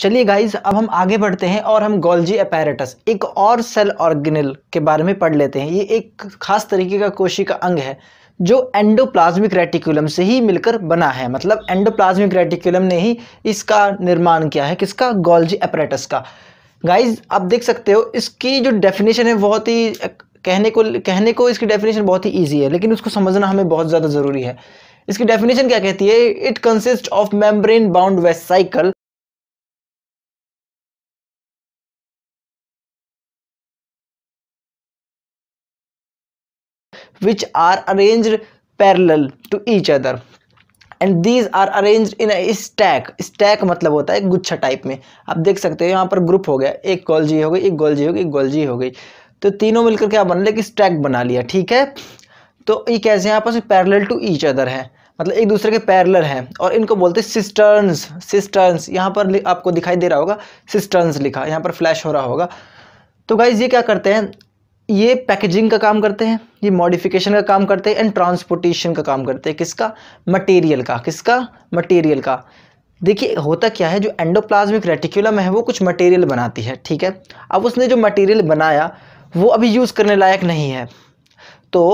चलिए गाइज अब हम आगे बढ़ते हैं और हम गोल्जी अपैरेटस एक और सेल ऑर्गेनल के बारे में पढ़ लेते हैं ये एक खास तरीके का कोशिका अंग है जो एंडोप्लाज्मिक रेटिकुलम से ही मिलकर बना है मतलब एंडोप्लाज्मिक रेटिकुलम ने ही इसका निर्माण किया है किसका गोल्जी अपरेटस का गाइज आप देख सकते हो इसकी जो डेफिनेशन है बहुत ही कहने को कहने को इसकी डेफिनेशन बहुत ही ईजी है लेकिन उसको समझना हमें बहुत ज़्यादा ज़रूरी है इसकी डेफिनेशन क्या कहती है it consist of membrane bound vesicle which are arrange parallel to each other and these are arrange in stack stack मतलब होता है गुच्छा टाइप में आप देख सकते हो यहाँ पर ग्रुप हो गया एक गोलजी हो गई एक गोलजी हो गई एक गोलजी हो गई तो तीनों मिलकर क्या बना लिया कि स्टैक बना लिया ठीक है तो ये कैसे हैं आपस में टू ईच अदर है मतलब एक दूसरे के पैरल हैं और इनको बोलते हैं सिस्टर्स सिस्टर्न्स यहाँ पर आपको दिखाई दे रहा होगा सिस्टर्न्स लिखा यहाँ पर फ्लैश हो रहा होगा तो गाइज ये क्या करते हैं ये पैकेजिंग का काम करते हैं ये मॉडिफिकेशन का काम करते हैं एंड ट्रांसपोर्टेशन का काम करते हैं किसका मटेरियल का किसका मटेरियल का देखिए होता क्या है जो एंडोप्लाज्मिक रेटिकुलम है वो कुछ मटेरियल बनाती है ठीक है अब उसने जो मटेरियल बनाया वो अभी यूज़ करने लायक नहीं है तो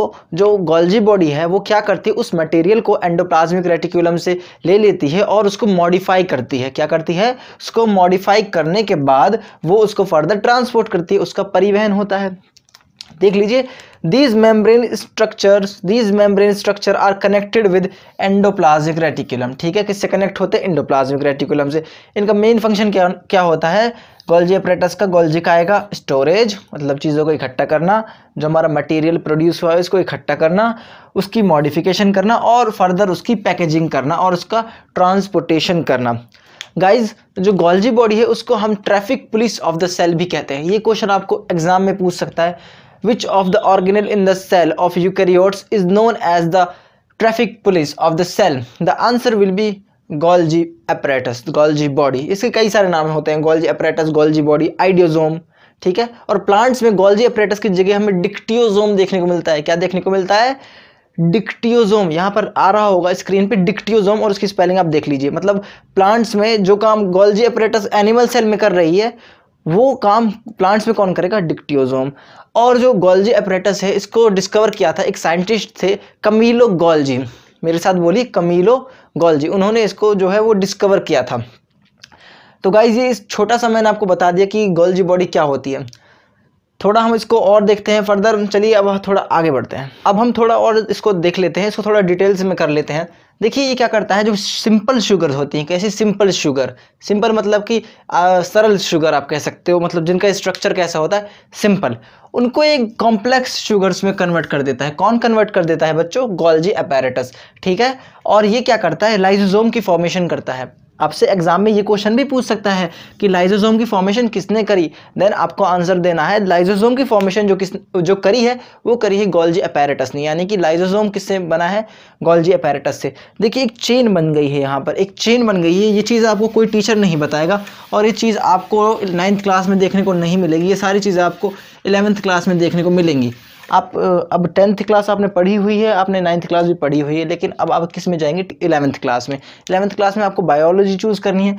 जो गोल्जी बॉडी है वो क्या करती है उस मटेरियल को एंडोप्लाज्मिक रेटिकुलम से ले लेती है और उसको मॉडिफाई करती है क्या करती है उसको मॉडिफाई करने के बाद वो उसको फर्दर ट्रांसपोर्ट करती है उसका परिवहन होता है देख लीजिए these membrane structures these membrane structure are connected with endoplasmic reticulum ठीक है किससे कनेक्ट होते हैं एंडोप्लाज्मिक रेटिकुलम से इनका मेन फंक्शन क्या क्या होता है गोल्जी अपरेटस का गोल्जी का आएगा स्टोरेज मतलब चीज़ों को इकट्ठा करना जो हमारा मटेरियल प्रोड्यूस हुआ है उसको इकट्ठा करना उसकी मॉडिफिकेशन करना और फर्दर उसकी पैकेजिंग करना और उसका ट्रांसपोर्टेशन करना गाइज जो गोल्जी बॉडी है उसको हम traffic police of the cell भी कहते हैं ये क्वेश्चन आपको एग्जाम में पूछ सकता है which of the organelle in the cell of eukaryotes is known as the traffic police of the cell the answer will be Golgi apparatus Golgi body इसके कई सारे नाम होते हैं Golgi apparatus Golgi body idiosome ठीक है और plants में गोल्जी अपरेटस की जगह हमें डिक्टियोजोम देखने को मिलता है क्या देखने को मिलता है डिक्टियोजोम यहाँ पर आ रहा होगा स्क्रीन पे डिक्टियोजोम और उसकी स्पेलिंग आप देख लीजिए मतलब प्लांट्स में जो काम गोल्जी अपरेटस एनिमल सेल में कर रही है वो काम प्लांट्स में कौन करेगा डिक्टियोजोम और जो गोल्जी अपरेटस है इसको डिस्कवर किया था एक साइंटिस्ट थे कमीलो गोल्जी मेरे साथ बोली कमीलो गोल्जी उन्होंने इसको जो है वो डिस्कवर किया था तो गाइज ये इस छोटा सा मैंने आपको बता दिया कि गोल्जी बॉडी क्या होती है थोड़ा हम इसको और देखते हैं फर्दर चलिए अब थोड़ा आगे बढ़ते हैं अब हम थोड़ा और इसको देख लेते हैं इसको थोड़ा डिटेल्स में कर लेते हैं देखिए ये क्या करता है जो सिंपल शुगर होती हैं कैसी सिंपल शुगर सिंपल मतलब कि सरल शुगर आप कह सकते हो मतलब जिनका स्ट्रक्चर कैसा होता है सिंपल उनको एक कॉम्प्लेक्स शुगर्स में कन्वर्ट कर देता है कौन कन्वर्ट कर देता है बच्चों गोल्जी अपैरेटस ठीक है और ये क्या करता है लाइजोजोम की फॉर्मेशन करता है आपसे एग्जाम में ये क्वेश्चन भी पूछ सकता है कि लाइजोजोम की फॉर्मेशन किसने करी देन आपको आंसर देना है लाइजोजोम की फॉर्मेशन जो किस जो करी है वो करी है गोल्जी अपेरेटस ने यानी कि लाइजोजोम किससे बना है गोल्जी अपैरेटस से देखिए एक चेन बन गई है यहाँ पर एक चेन बन गई है ये चीज़ आपको कोई टीचर नहीं बताएगा और ये चीज़ आपको नाइन्थ क्लास में देखने को नहीं मिलेगी ये सारी चीज़ें आपको इलेवंथ क्लास में देखने को मिलेंगी आप अब टेंथ क्लास आपने पढ़ी हुई है आपने नाइन्थ क्लास भी पढ़ी हुई है लेकिन अब आप किस में जाएंगे इलेवंथ क्लास में इलेवंथ क्लास में आपको बायोलॉजी चूज़ करनी है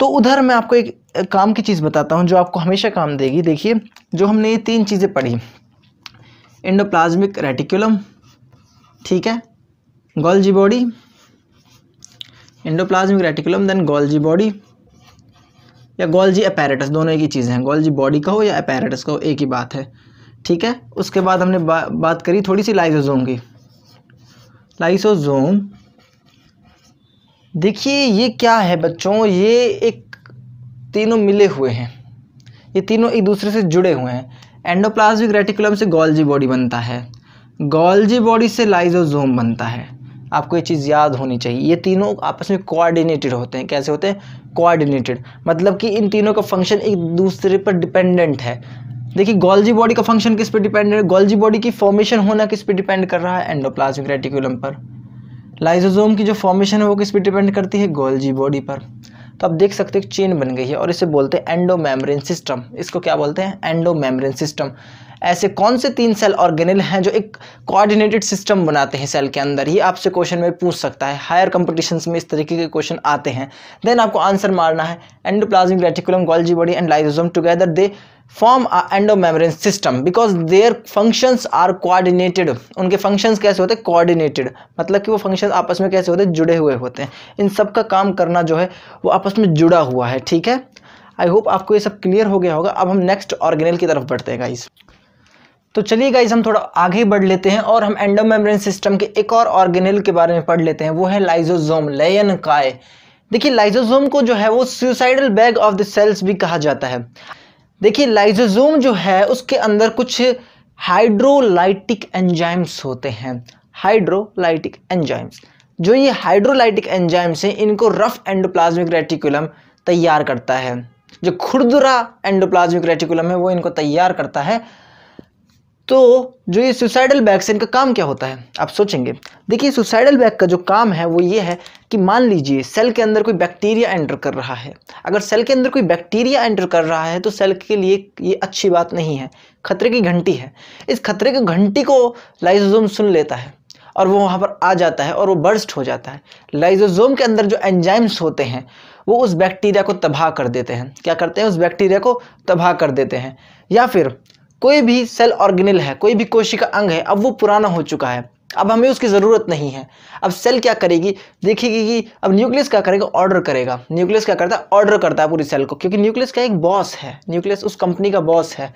तो उधर मैं आपको एक काम की चीज़ बताता हूँ जो आपको हमेशा काम देगी देखिए जो हमने ये तीन चीज़ें पढ़ी इंडोप्लाज्मिक रेटिकुलम ठीक है Golgi body endoplasmic reticulum then Golgi body या गोल्जी अपैरेटस दोनों एक ही चीज़ें हैं गोल्जी बॉडी का हो या अपैरेटस का हो एक ही बात है ठीक है उसके बाद हमने बा, बात करी थोड़ी सी लाइसोजोम की लाइसोजोम देखिए ये क्या है बच्चों ये एक तीनों मिले हुए हैं ये तीनों एक दूसरे से जुड़े हुए हैं एंडोप्लाज्मिक रेटिकुलम से गोल्जी बॉडी बनता है गोल्जी बॉडी से लाइजोजोम बनता है आपको ये चीज़ याद होनी चाहिए ये तीनों आपस में कोऑर्डिनेटेड होते हैं कैसे होते हैं कोऑर्डिनेटेड मतलब कि इन तीनों का फंक्शन एक दूसरे पर डिपेंडेंट है देखिए गोल्जी बॉडी का फंक्शन किस पे डिपेंड है गोल्जी बॉडी की फॉर्मेशन होना किस पे डिपेंड कर रहा है एंडोप्लाज्मिक रेटिकुलम पर लाइजोजोम की जो फॉर्मेशन है वो किस पे डिपेंड करती है गोल्जी बॉडी पर तो आप देख सकते हैं चेन बन गई है और इसे बोलते हैं एंडोमेम्ब्रेन सिस्टम इसको क्या बोलते हैं एंडोमेम्ब्रेन सिस्टम ऐसे कौन से तीन सेल ऑर्गेनिल हैं जो एक कोऑर्डिनेटेड सिस्टम बनाते हैं सेल के अंदर ये आपसे क्वेश्चन में पूछ सकता है हायर कंपटीशंस में इस तरीके के क्वेश्चन आते हैं देन आपको आंसर मारना है endoplasmic reticulum Golgi body and lysosome together they form endomembrane system because their functions are coordinated उनके फंक्शंस कैसे होते हैं कोऑर्डिनेटेड मतलब कि वो फंक्शंस आपस में कैसे होते हैं जुड़े हुए होते हैं इन सब का काम करना जो है वो आपस में जुड़ा हुआ है ठीक है आई होप आपको ये सब क्लियर हो गया होगा अब हम नेक्स्ट ऑर्गेनेल की तरफ बढ़ते हैं गाइस तो चलिए गाइज हम थोड़ा आगे बढ़ लेते हैं और हम एंडोमेम्ब्रेन सिस्टम के एक और ऑर्गेनेल के बारे में पढ़ लेते हैं वो है लाइजोजोम लेयन काय देखिए लाइजोजोम को जो है वो suicidal bag of the cells भी कहा जाता है देखिए लाइजोजोम जो है उसके अंदर कुछ हाइड्रोलाइटिक एंजाइम्स होते हैं हाइड्रोलाइटिक एंजाइम्स जो ये हाइड्रोलाइटिक एंजाइम्स हैं इनको रफ एंडोप्लाज्मिक रेटिकुलम तैयार करता है जो खुरदुरा एंडोप्लाज्मिक रेटिकुलम है वो इनको तैयार करता है तो जो ये सुसाइडल बैग से इनका काम क्या होता है आप सोचेंगे देखिए सुसाइडल बैग का जो काम है वो ये है कि मान लीजिए सेल के अंदर कोई बैक्टीरिया एंटर कर रहा है अगर सेल के अंदर कोई बैक्टीरिया एंटर कर रहा है तो सेल के लिए ये अच्छी बात नहीं है खतरे की घंटी है इस खतरे की घंटी को लाइजोजोम सुन लेता है और वो वहाँ पर आ जाता है और वो बर्स्ट हो जाता है लाइजोजोम के अंदर जो एंजाइम्स होते हैं वो उस बैक्टीरिया को तबाह कर देते हैं क्या करते हैं उस बैक्टीरिया को तबाह कर देते हैं या फिर कोई भी सेल ऑर्गेनिल है कोई भी कोशिका अंग है अब वो पुराना हो चुका है अब हमें उसकी ज़रूरत नहीं है अब सेल क्या करेगी देखेगी कि अब न्यूक्लियस क्या करेगा ऑर्डर करेगा न्यूक्लियस क्या करता है ऑर्डर करता है पूरी सेल को क्योंकि न्यूक्लियस का एक बॉस है न्यूक्लियस उस कंपनी का बॉस है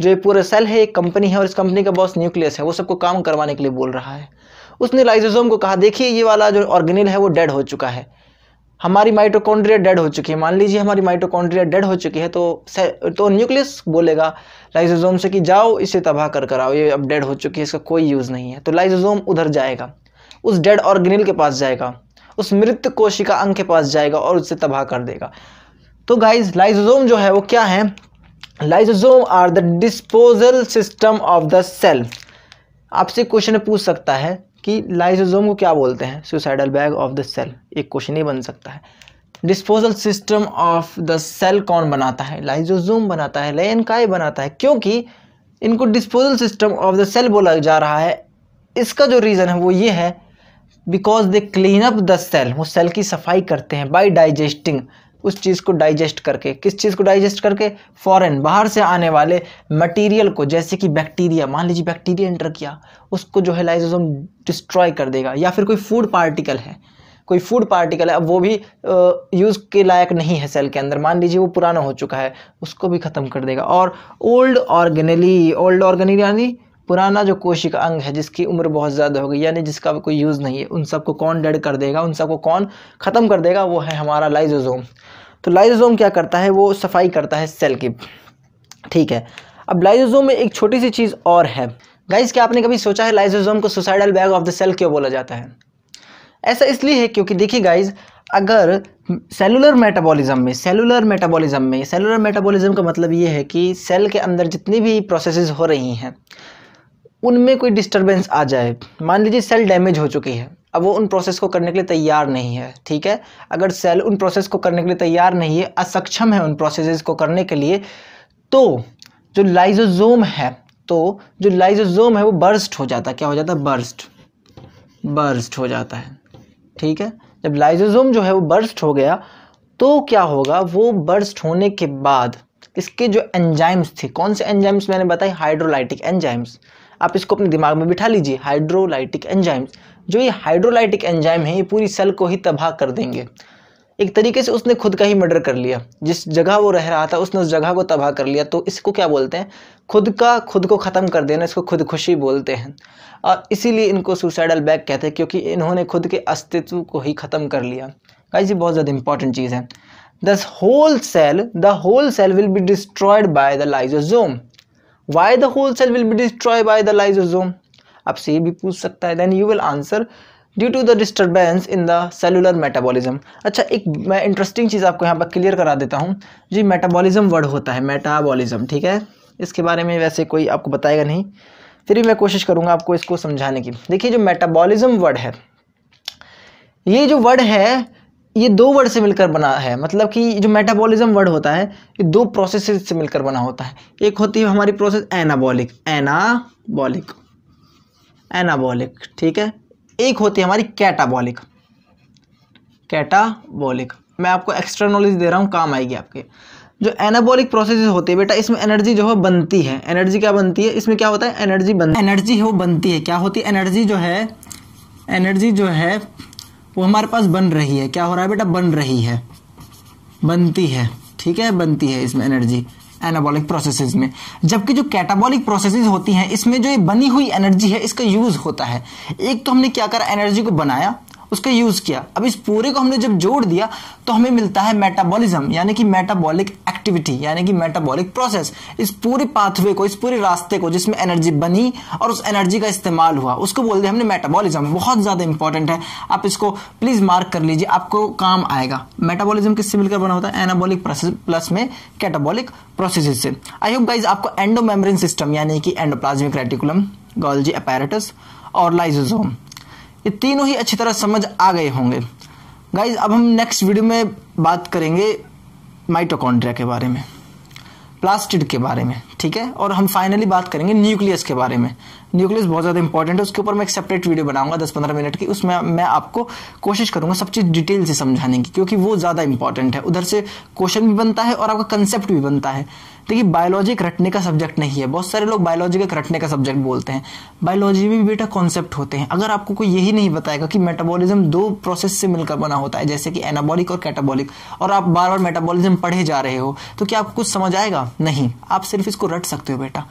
जो ये पूरा सेल है एक कंपनी है और इस कंपनी का बॉस न्यूक्लियस है वो सबको काम करवाने के लिए बोल रहा है उसने लाइजोजोम को कहा देखिए ये वाला जो ऑर्गेनिल है वो डेड हो चुका है हमारी माइटोकॉन्ड्रिया डेड हो चुकी है मान लीजिए हमारी माइटोकॉन्ड्रिया डेड हो चुकी है तो तो न्यूक्लियस बोलेगा लाइजोजोम से कि जाओ इसे तबाह कर कराओ ये अब डेड हो चुकी है इसका कोई यूज़ नहीं है तो लाइजोजोम उधर जाएगा उस डेड ऑर्गेनिल के पास जाएगा उस मृत कोशिका अंग के पास जाएगा और उससे तबाह कर देगा तो गाइज लाइजोजोम जो है वो क्या है lysosome are the disposal system of the cell आपसे क्वेश्चन पूछ सकता है कि लाइसोजोम को क्या बोलते हैं suicidal bag of the cell एक क्वेश्चन ही बन सकता है disposal system of the cell कौन बनाता है लाइजोजोम बनाता है काय बनाता है क्योंकि इनको disposal system of the cell बोला जा रहा है इसका जो रीज़न है वो ये है because they clean up the cell वो सेल की सफाई करते हैं बाई डाइजेस्टिंग उस चीज़ को डाइजेस्ट करके किस चीज़ को डाइजेस्ट करके फॉरेन बाहर से आने वाले मटेरियल को जैसे कि बैक्टीरिया मान लीजिए बैक्टीरिया एंटर किया उसको जो है लाइजोसोम डिस्ट्रॉय कर देगा या फिर कोई फूड पार्टिकल है कोई फूड पार्टिकल है अब वो भी यूज़ के लायक नहीं है सेल के अंदर मान लीजिए वो पुराना हो चुका है उसको भी ख़त्म कर देगा और ओल्ड ऑर्गेनली ओल्ड ऑर्गेनली यानी पुराना जो कोशिका अंग है जिसकी उम्र बहुत ज़्यादा हो गई यानी जिसका कोई यूज़ नहीं है उन सबको कौन डेड कर देगा उन सबको कौन ख़त्म कर देगा वो है हमारा लाइजोजोम तो लाइजोजोम क्या करता है वो सफाई करता है सेल की ठीक है अब लाइजोजोम में एक छोटी सी चीज़ और है गाइस क्या आपने कभी सोचा है लाइजोजोम को suicidal bag of the cell क्यों बोला जाता है ऐसा इसलिए है क्योंकि देखिए गाइज अगर सेलुलर मेटाबॉलिज्म में सेलुलर मेटाबॉलिज्म में सेलुलर मेटाबॉलिज्म का मतलब ये है कि सेल के अंदर जितनी भी प्रोसेसेस हो रही हैं उनमें कोई डिस्टर्बेंस आ जाए मान लीजिए सेल डैमेज हो चुकी है अब वो उन प्रोसेस को करने के लिए तैयार नहीं है ठीक है अगर सेल उन प्रोसेस को करने के लिए तैयार नहीं है असक्षम है उन प्रोसेस को करने के लिए तो जो लाइजोजोम है तो जो लाइजोजोम है वो बर्स्ट हो जाता है क्या हो जाता है बर्स्ट बर्स्ट हो जाता है ठीक है जब लाइजोजोम जो है वो बर्स्ट हो गया तो क्या होगा वो बर्स्ट होने के बाद इसके जो एंजाइम्स थे कौन से एंजाइम्स मैंने बताए हाइड्रोलाइटिक एंजाइम्स आप इसको अपने दिमाग में बिठा लीजिए हाइड्रोलाइटिक एंजाइम्स जो ये हाइड्रोलाइटिक एंजाइम है ये पूरी सेल को ही तबाह कर देंगे एक तरीके से उसने खुद का ही मर्डर कर लिया जिस जगह वो रह रहा था उसने उस जगह को तबाह कर लिया तो इसको क्या बोलते हैं खुद का खुद को ख़त्म कर देना इसको खुदकुशी बोलते हैं और इसीलिए इनको सुसाइडल बैग कहते हैं क्योंकि इन्होंने खुद के अस्तित्व को ही ख़त्म कर लिया गाइस ये बहुत ज़्यादा इंपॉर्टेंट चीज़ है the whole cell the whole cell will be destroyed by the lysosome why the whole cell will be destroy by the lysosome आपसे ये भी पूछ सकता है then you will answer due to the disturbance in the cellular metabolism अच्छा एक मैं interesting चीज़ आपको यहाँ पर क्लियर करा देता हूँ जी मेटाबॉलिज्म वर्ड होता है मेटाबॉलिज्म ठीक है इसके बारे में वैसे कोई आपको बताएगा नहीं फिर भी मैं कोशिश करूँगा आपको इसको समझाने की देखिए जो मेटाबॉलिज्म वर्ड है ये जो वर्ड है ये दो वर्ड से मिलकर बना है मतलब कि जो मेटाबॉलिज्म वर्ड होता है ये दो प्रोसेस से मिलकर बना होता है एक होती है हमारी प्रोसेस एनाबॉलिक एनाबॉलिक एनाबॉलिक ठीक है एक होती है हमारी कैटाबॉलिक कैटाबॉलिक मैं आपको एक्स्ट्रा नॉलेज दे रहा हूँ काम आएगी आपके जो एनाबॉलिक प्रोसेस होते हैं बेटा इसमें एनर्जी जो है बनती है एनर्जी क्या बनती है इसमें क्या होता है एनर्जी बनती एनर्जी हो बनती है क्या होती है एनर्जी जो है एनर्जी जो है वो हमारे पास बन रही है क्या हो रहा है बेटा बन रही है बनती है ठीक है बनती है इसमें एनर्जी एनाबॉलिक प्रोसेसेस में जबकि जो कैटाबॉलिक प्रोसेसेस होती हैं इसमें जो ये बनी हुई एनर्जी है इसका यूज होता है एक तो हमने क्या करा एनर्जी को बनाया उसका यूज किया अब इस पूरे को हमने जब जोड़ दिया तो हमें मिलता है मेटाबॉलिज्म यानी कि मेटाबॉलिक एक्टिविटी यानी कि मेटाबॉलिक प्रोसेस इस पूरे पाथवे को इस पूरे रास्ते को जिसमें एनर्जी बनी और उस एनर्जी का इस्तेमाल हुआ उसको बोल दिया हमने मेटाबॉलिज्म बहुत ज्यादा इंपॉर्टेंट है आप इसको प्लीज मार्क कर लीजिए आपको काम आएगा मेटाबॉलिज्म किससे मिलकर बना होता है एनाबॉलिक प्रोसेस प्लस में कैटाबॉलिक प्रोसेस से आई होप गाइज आपको एंडोमेम्ब्रेन सिस्टम यानी कि एंडोप्लाज्मिक रेटिकुलम गोल्जी अपैरेटस और लाइजोजोम ये तीनों ही अच्छी तरह समझ आ गए होंगे गाइज अब हम नेक्स्ट वीडियो में बात करेंगे माइटोकॉन्ड्रिया के बारे में प्लास्टिड के बारे में ठीक है और हम फाइनली बात करेंगे न्यूक्लियस के बारे में न्यूक्लियस बहुत ज़्यादा इंपॉर्टेंट है उसके ऊपर मैं एक सेपरेट वीडियो बनाऊंगा दस पंद्रह मिनट की उसमें मैं आपको कोशिश करूंगा सब चीज़ डिटेल से समझाने की क्योंकि वो ज़्यादा इंपॉर्टेंट है उधर से क्वेश्चन भी बनता है और आपका कंसेप्ट भी बनता है देखिए बायोलॉजी एक रटने का सब्जेक्ट नहीं है बहुत सारे लोग बायोलॉजी का रटने का सब्जेक्ट बोलते हैं बायोलॉजी में भी बेटा कॉन्सेप्ट होते हैं अगर आपको कोई यही नहीं बताएगा कि मेटाबॉलिज्म दो प्रोसेस से मिलकर बना होता है जैसे कि एनाबॉलिक और कैटाबॉलिक और आप बार बार मेटाबॉलिज्म पढ़े जा रहे हो तो क्या आपको कुछ समझ आएगा नहीं आप सिर्फ इसको रट सकते हो बेटा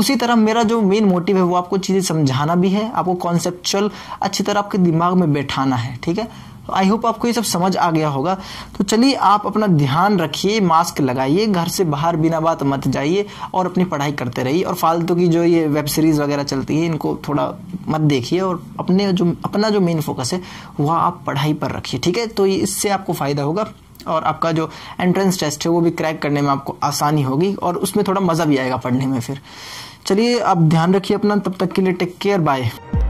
उसी तरह मेरा जो मेन मोटिव है वो आपको चीज़ें समझाना भी है आपको कॉन्सेप्चुअल अच्छी तरह आपके दिमाग में बैठाना है ठीक है आई होप आपको ये सब समझ आ गया होगा तो चलिए आप अपना ध्यान रखिए मास्क लगाइए घर से बाहर बिना बात मत जाइए और अपनी पढ़ाई करते रहिए और फालतू की जो ये वेब सीरीज़ वगैरह चलती है इनको थोड़ा मत देखिए और अपने जो अपना जो मेन फोकस है वह आप पढ़ाई पर रखिए ठीक है तो इससे आपको फ़ायदा होगा और आपका जो एंट्रेंस टेस्ट है वो भी क्रैक करने में आपको आसानी होगी और उसमें थोड़ा मज़ा भी आएगा पढ़ने में फिर चलिए आप ध्यान रखिए अपना तब तक के लिए टेक केयर बाय